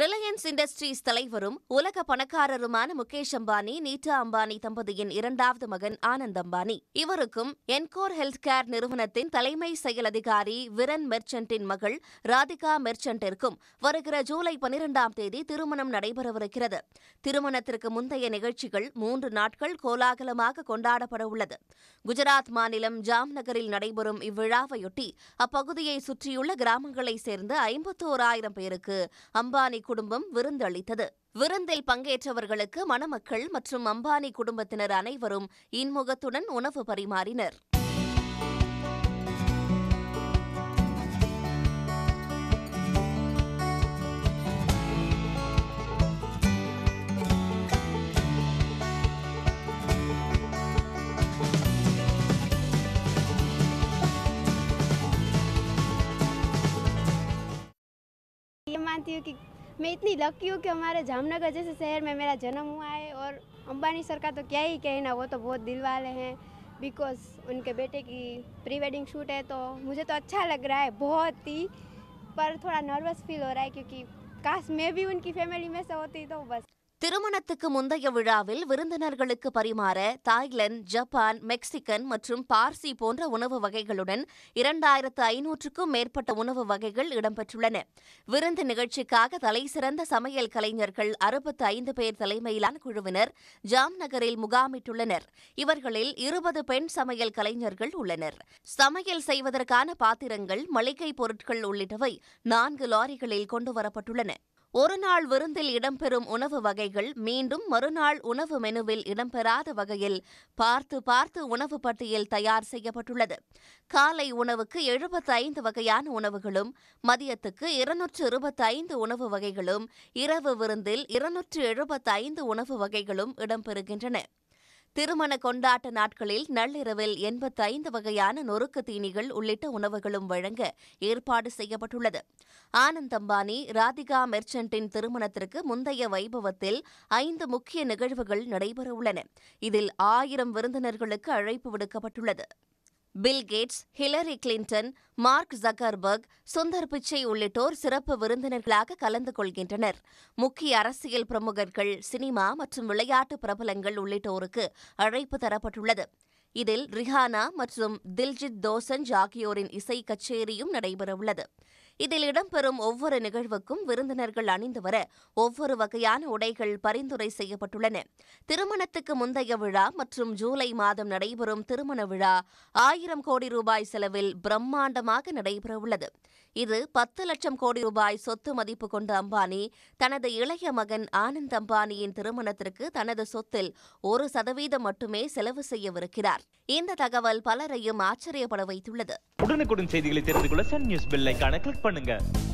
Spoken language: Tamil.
ரிலையன்ஸ் இண்டஸ்ட்ரீஸ் தலைவரும் உலக பணக்காரருமான முகேஷ் அம்பானி நீட்டா அம்பானி தம்பதியின் இரண்டாவது மகன் ஆனந்த் அம்பானி இவருக்கும் என்கோர் ஹெல்த் கேர் நிறுவனத்தின் தலைமை செயல் அதிகாரி விரன் மெர்ச்சன்ட்டின் மகள் ராதிகா மெர்ச்சன்ட்டிற்கும் வருகிற ஜூலை பனிரெண்டாம் தேதி திருமணம் நடைபெறவிருக்கிறது திருமணத்திற்கு முந்தைய நிகழ்ச்சிகள் மூன்று நாட்கள் கோலாகலமாக கொண்டாடப்பட உள்ளது குஜராத் மாநிலம் ஜாம்நகரில் நடைபெறும் இவ்விழாவையொட்டி அப்பகுதியை சுற்றியுள்ள கிராமங்களைச் சேர்ந்த ஐம்பத்தோராயிரம் பேருக்கு அம்பானி குடும்பம் விருந்தளித்தது விருந்தில் பங்கேற்றவர்களுக்கு மணமக்கள் மற்றும் அம்பானி குடும்பத்தினர் அனைவரும் இன்முகத்துடன் உணவு பரிமாறினர் मैं इतनी लकी हूँ कि हमारे जामनगर जैसे शहर में मेरा जन्म हुआ है और अंबानी सर का तो क्या ही कहना वो तो बहुत दिल वाले हैं बिकॉज उनके बेटे की प्री वेडिंग शूट है तो मुझे तो अच्छा लग रहा है बहुत ही पर थोड़ा नर्वस फील हो रहा है क्योंकि काश मैं भी उनकी फैमिली में से होती तो बस திருமணத்துக்கு முந்தைய விழாவில் விருந்தினர்களுக்கு பரிமாற தாய்லாந்து ஜப்பான் மெக்சிகன் மற்றும் பார்சி போன்ற உணவு வகைகளுடன் இரண்டாயிரத்து ஐநூற்றுக்கும் மேற்பட்ட உணவு வகைகள் இடம்பெற்றுள்ளன விருந்து நிகழ்ச்சிக்காக தலைசிறந்த சமையல் கலைஞர்கள் அறுபத்து ஐந்து பேர் தலைமையிலான குழுவினர் ஜாம் நகரில் முகாமிட்டுள்ளனர் இவர்களில் இருபது பெண் சமையல் கலைஞர்கள் உள்ளனர் சமையல் செய்வதற்கான பாத்திரங்கள் மளிகை பொருட்கள் உள்ளிட்டவை நான்கு லாரிகளில் கொண்டுவரப்பட்டுள்ளன ஒருநாள் விருந்தில் இடம்பெறும் உணவு வகைகள் மீண்டும் மறுநாள் உணவு மெனுவில் இடம்பெறாத வகையில் பார்த்து பார்த்து உணவு பட்டியல் தயார் செய்யப்பட்டுள்ளது காலை உணவுக்கு எழுபத்தைந்து வகையான உணவுகளும் மதியத்துக்கு இருநூற்று இருபத்தைந்து உணவு வகைகளும் இரவு விருந்தில் இருநூற்று எழுபத்தைந்து உணவு வகைகளும் இடம்பெறுகின்றன திருமண கொண்டாட்ட நாட்களில் நள்ளிரவில் எண்பத்தைந்து வகையான நொறுக்கு தீனிகள் உள்ளிட்ட உணவுகளும் வழங்க ஏற்பாடு செய்யப்பட்டுள்ளது ஆனந்த் அம்பானி ராதிகா மெர்ச்சன்ட்டின் திருமணத்திற்கு முந்தைய வைபவத்தில் ஐந்து முக்கிய நிகழ்வுகள் நடைபெறவுள்ளன இதில் ஆயிரம் விருந்தினர்களுக்கு அழைப்பு விடுக்கப்பட்டுள்ளது Bill Gates Hillary Clinton Mark Zuckerberg Sundar Pichai உள்ளிட்டோர் சிறப்பு விருந்தினர்களாக கலந்து கொள்கின்றனர் முக்கிய அரசியல் பிரமுகர்கள் சினிமா மற்றும் விளையாட்டு பிரபலங்கள் உள்ளிட்டோருக்கு அழைப்பு தரப்பட்டுள்ளது இதில் ரிஹானா மற்றும் தில்ஜித் தோசஞ்ச் ஆகியோரின் இசை கச்சேரியும் நடைபெறவுள்ளது இதில் இடம்பெறும் ஒவ்வொரு நிகழ்வுக்கும் விருந்தினர்கள் அணிந்து வர ஒவ்வொரு வகையான உடைகள் பரிந்துரை செய்யப்பட்டுள்ளன திருமணத்துக்கு முந்தைய விழா மற்றும் ஜூலை மாதம் நடைபெறும் திருமண விழா ஆயிரம் கோடி ரூபாய் செலவில் பிரம்மாண்டமாக நடைபெறவுள்ளது இது பத்து லட்சம் கோடி ரூபாய் சொத்து மதிப்பு கொண்ட அம்பானி தனது இளைய மகன் ஆனந்த் அம்பானியின் திருமணத்திற்கு தனது சொத்தில் ஒரு சதவீதம் மட்டுமே செலவு செய்யவிருக்கிறார் இந்த தகவல் பலரையும் ஆச்சரியப்பட வைத்துள்ளது உடனுக்குடன் செய்திகளை தெரிந்து கொள்ள சன் நியூஸ் பெல் கிளிக் பண்ணுங்க